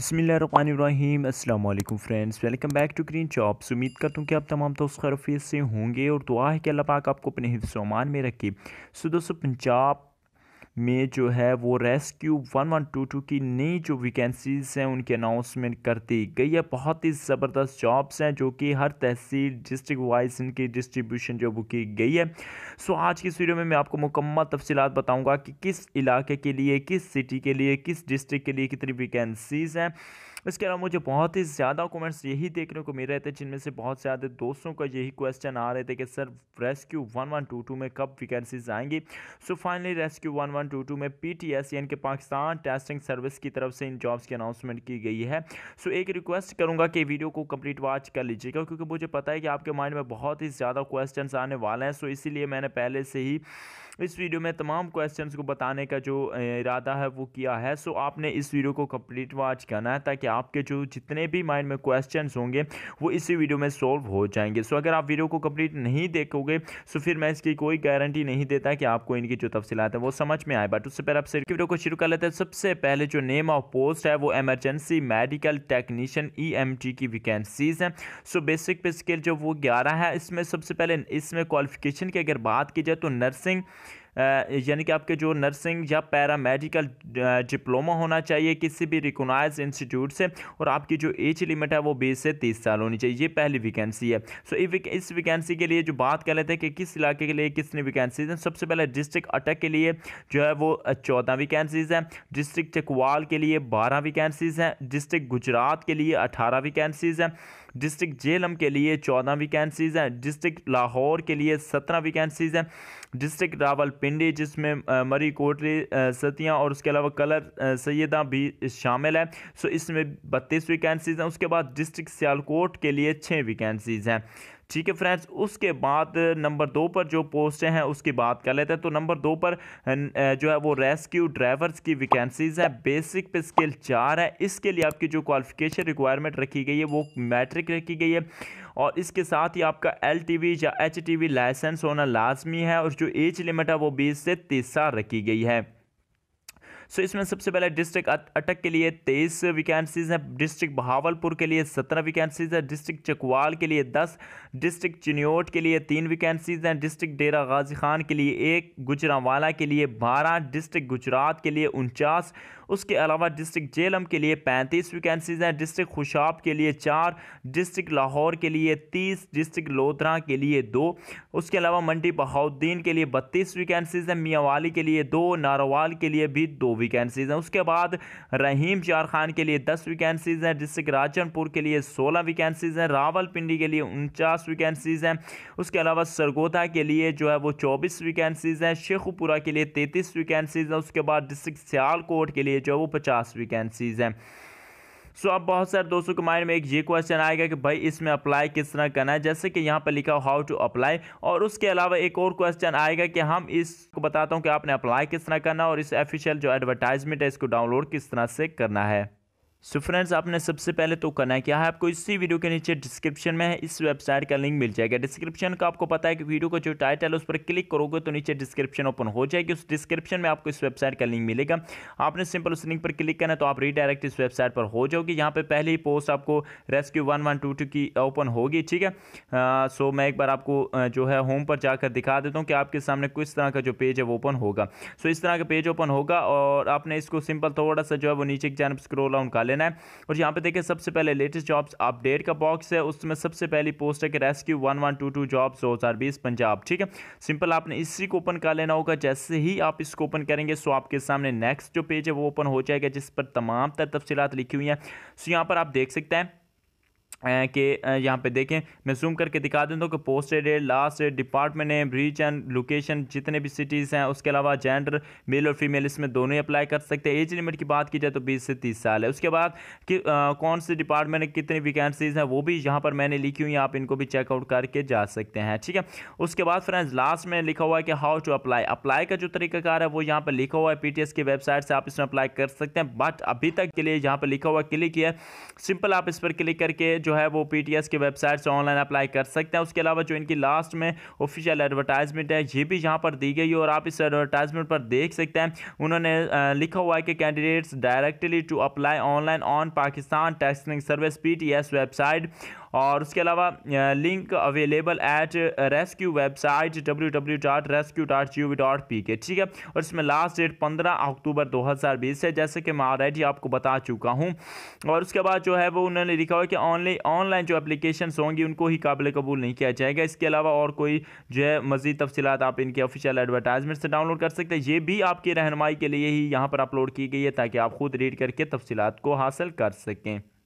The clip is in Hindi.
बसमीम अल्लाम friends welcome back to green chops उम्मीद करता हूँ कि आप तमाम उस खरफियत से होंगे और दुआ है कि अल्लाह पाक आपको अपने हिफ्स अमान में रखे सो दोस्तों पंजाब में जो है वो rescue one one two two की नई जो वैकेंसीज़ हैं उनकी अनाउंसमेंट कर दी गई है बहुत ही ज़बरदस्त जॉब्स हैं जो कि हर तहसील डिस्ट्रिक्ट वाइज इनकी डिस्ट्रीब्यूशन जो वो की गई है सो आज की इस वीडियो में मैं आपको मुकम्मल तफसीत बताऊँगा कि किस इलाके के लिए किस सिटी के लिए किस डिस्ट्रिक्ट के लिए कितनी वैकेंसीज़ हैं इसके अलावा मुझे बहुत ही ज़्यादा कमेंट्स यही देखने को मिल रहे थे जिनमें से बहुत ज़्यादा दोस्तों का यही क्वेश्चन आ रहे थे कि sir rescue one one two two में कब वैकेंसीज आएंगी so finally rescue one one two two में पी टी एस यानी कि पाकिस्तान टेस्टिंग सर्विस की तरफ से इन जॉब्स की अनाउंसमेंट की गई है सो एक रिक्वेस्ट करूँगा कि वीडियो को कम्प्लीट वॉच कर लीजिएगा क्योंकि मुझे पता है कि आपके माइंड में बहुत ही ज़्यादा क्वेश्चन आने वाले हैं सो इसीलिए मैंने पहले से ही इस वीडियो में तमाम क्वेश्चंस को बताने का जो इरादा है वो किया है सो आपने इस वीडियो को कंप्लीट वॉच करना है ताकि कि आपके जो जितने भी माइंड में क्वेश्चन होंगे वो इसी वीडियो में सॉल्व हो जाएंगे सो अगर आप वीडियो को कंप्लीट नहीं देखोगे सो फिर मैं इसकी कोई गारंटी नहीं देता कि आपको इनकी जो तफसीत है वो समझ में आए बट उससे पहले सिर्फ वीडियो को शुरू कर लेते हैं सबसे पहले जो नेम ऑफ पोस्ट है वो एमरजेंसी मेडिकल टेक्नीशियन ई की वैकेंसीज हैं सो बेसिक पे स्किल जो वो ग्यारह है इसमें सबसे पहले इसमें क्वालिफिकेशन की अगर बात की जाए तो नर्सिंग यानी कि आपके जो नर्सिंग या पैरामेडिकल डिप्लोमा होना चाहिए किसी भी रिकोनाइज इंस्टीट्यूट से और आपकी जो एज लिमिट है वो बीस से तीस साल होनी चाहिए ये पहली वैकेंसी है सो इस वैकेंसी के लिए जो बात कर लेते हैं कि किस इलाके के लिए किसने वैकेंसीज हैं सबसे पहले डिस्ट्रिक्ट अटक के लिए जो है वो चौदह वैकेंसीज़ हैं डिस्ट्रिक्ट चकवाल के लिए बारह वैकेंसीज़ हैं डिस्ट्रिक्ट गुजरात के लिए अठारह वैकेंसीज़ हैं डिस्ट्रिक्ट जेलम के लिए चौदह वैकेंसीज़ हैं डिस्ट्रिक्ट लाहौर के लिए सत्रह वैकेंसीज़ हैं डिस्ट्रिक्ट रावलपिंडी जिसमें मरी कोटरी सतियाँ और उसके अलावा कलर सैदा भी शामिल है सो इसमें बत्तीस वैकेंसीज़ हैं उसके बाद डिस्ट्रिक्ट सियालकोट के लिए छः वैकेंसीज़ हैं ठीक है फ्रेंड्स उसके बाद नंबर दो पर जो पोस्ट हैं उसकी बात कर लेते हैं तो नंबर दो पर जो है वो रेस्क्यू ड्राइवर्स की वैकेंसीज़ है बेसिक पे स्केल चार है इसके लिए आपकी जो क्वालिफिकेशन रिक्वायरमेंट रखी गई है वो मैट्रिक रखी गई है और इसके साथ ही आपका एल या एच लाइसेंस होना लाजमी है और जो एज लिमिट है वो बीस से तीस साल रखी गई है सो इसमें सबसे पहले डिस्ट्रिक्ट अटक के लिए तेईस वैकेंसीज हैं डिस्ट्रिक्ट बहावलपुर के लिए सत्रह वैकेंसीज हैं डिस्ट्रिक्ट चकवाल के लिए दस डिस्ट्रिक्ट चिन्योट के लिए तीन वैकेंसीज हैं डिस्ट्रिक्ट डेरा गाजी खान के लिए एक गुजरावाला के लिए बारह डिस्ट्रिक्ट गुजरात के लिए उनचास उसके अलावा डिस्ट्रिक्ट जेलम के लिए पैंतीस वैकेंसीज हैं डिस्ट्रिक्ट खुशाब के लिए चार डिस्ट्रिक्ट लाहौर के लिए तीस डिस्ट्रिक्ट लोधरा के लिए दो उसके अलावा मंडी बहाउद्दीन के लिए बत्तीस वैकेंसीज हैं मियाँवाली के लिए दो नारोवाल के लिए भी दो वैकेंसीज़ हैं उसके बाद रहीम जार खान के लिए दस वैकेंसीज़ हैं डिस्ट्रिक्ट राजनपुर के लिए सोलह वैकेंसीज़ हैं रावलपिंडी के लिए उनचास वैकेंसीज़ हैं उसके अलावा सरगोधा के लिए जो है वो चौबीस वैकेंसीज़ हैं शेखपुरा के लिए तैंतीस वैकेंसीज़ हैं उसके बाद डिस्ट्रिक्ट सियालकोट के लिए जो है वो पचास वैकेंसीज़ हैं सो अब बहुत सारे दोस्तों के माइंड में एक ये क्वेश्चन आएगा कि भाई इसमें अप्लाई किस तरह करना है जैसे कि यहाँ पर लिखा हो हाउ टू अप्लाई और उसके अलावा एक और क्वेश्चन आएगा कि हम इसको बताता हूँ कि आपने अप्लाई किस तरह करना और इस ऑफिशियल जो एडवर्टाइजमेंट है इसको डाउनलोड किस तरह से करना है सो so फ्रेंड्स आपने सबसे पहले तो करना है क्या है आपको इसी वीडियो के नीचे डिस्क्रिप्शन में है इस वेबसाइट का लिंक मिल जाएगा डिस्क्रिप्शन का आपको पता है कि वीडियो का जो टाइटल है उस पर क्लिक करोगे तो नीचे डिस्क्रिप्शन ओपन हो जाएगी उस डिस्क्रिप्शन में आपको इस वेबसाइट का लिंक मिलेगा आपने सिंपल उस लिंक पर क्लिक करना है तो आप रीडायरेक्ट इस वेबसाइट पर हो जाओगे यहाँ पर पहले ही पोस्ट आपको rescue one one two two की ओपन होगी ठीक है सो मैं एक बार आपको जो है होम पर जाकर दिखा देता हूँ कि आपके सामने किस तरह का जो पेज है वो ओपन होगा सो इस तरह का पेज ओपन होगा और आपने इसको सिंपल थोड़ा सा जो है वो नीचे की जानब स्क्रोल ऑन कर लेना है और यहाँ पे देखें सबसे पहले लेटेस्ट जॉब्स अपडेट का बॉक्स है उसमें सबसे पहली पोस्ट है कि rescue one one two two jobs दो हज़ार बीस पंजाब ठीक है सिंपल आपने इसी को ओपन कर लेना होगा जैसे ही आप इसको ओपन करेंगे सो आपके सामने नेक्स्ट जो पेज है वो ओपन हो जाएगा जिस पर तमाम तर तफसीत लिखी हुई हैं सो यहाँ पर आप देख सकते हैं के यहाँ पे देखें मैं जूम करके दिखा देता हूँ कि posted date last date department है ब्रीच एंड लोकेशन जितने भी सिटीज़ हैं उसके अलावा जेंडर मेल और फीमेल इसमें दोनों ही अप्लाई कर सकते हैं एज लिमिट की बात की जाए तो 20 से 30 साल है उसके बाद कि आ, कौन से डिपार्टमेंट कितनी वैकेंसीज हैं वो भी यहाँ पर मैंने लिखी हुई आप इनको भी चेकआउट करके जा सकते हैं ठीक है उसके बाद फ्रेंड्स लास्ट में लिखा हुआ है कि हाउ टू अप्लाई अप्लाई का जो तरीकाकार है वो यहाँ पर लिखा हुआ है पी की वेबसाइट से आप इसमें अप्लाई कर सकते हैं बट अभी तक के लिए यहाँ पर लिखा हुआ क्लिक किया सिंपल आप इस पर क्लिक करके जो है वो पी की वेबसाइट से ऑनलाइन अप्लाई कर सकते हैं उसके अलावा जो इनकी लास्ट में ऑफिशियल एडवर्टाइजमेंट है ये भी यहाँ पर दी गई है और आप इस एडवर्टाइजमेंट पर देख सकते हैं उन्होंने लिखा हुआ है कि candidates directly to apply online on Pakistan testing service P website और उसके अलावा link available at rescue website W W dot rescue dot G O V dot P K ठीक है और इसमें लास्ट डेट पंद्रह अक्टूबर दो हज़ार बीस है जैसे कि मैं ऑलरेडी आपको बता चुका हूँ और उसके बाद जो है वो उन्होंने लिखा हुआ कि ऑनली ऑनलाइन जो अपलिकेशन होंगी उनको ही काबिल कबूल नहीं किया जाएगा इसके अलावा और कोई जो है मजीद तफसीत आप इनके ऑफिशियल एडवर्टाइजमेंट से डाउनलोड कर सकते हैं ये भी आपकी रहनमाई के लिए ही यहाँ पर अपलोड की गई है ताकि आप खुद रीड करके तफसीत को हासिल कर सकें